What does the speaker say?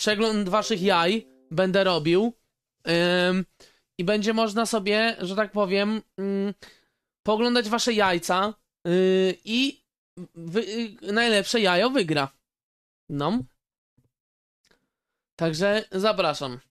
przegląd waszych jaj będę robił yy, i będzie można sobie, że tak powiem, yy, poglądać wasze jajca yy, i wy, y, najlepsze jajo wygra. No. Także zapraszam.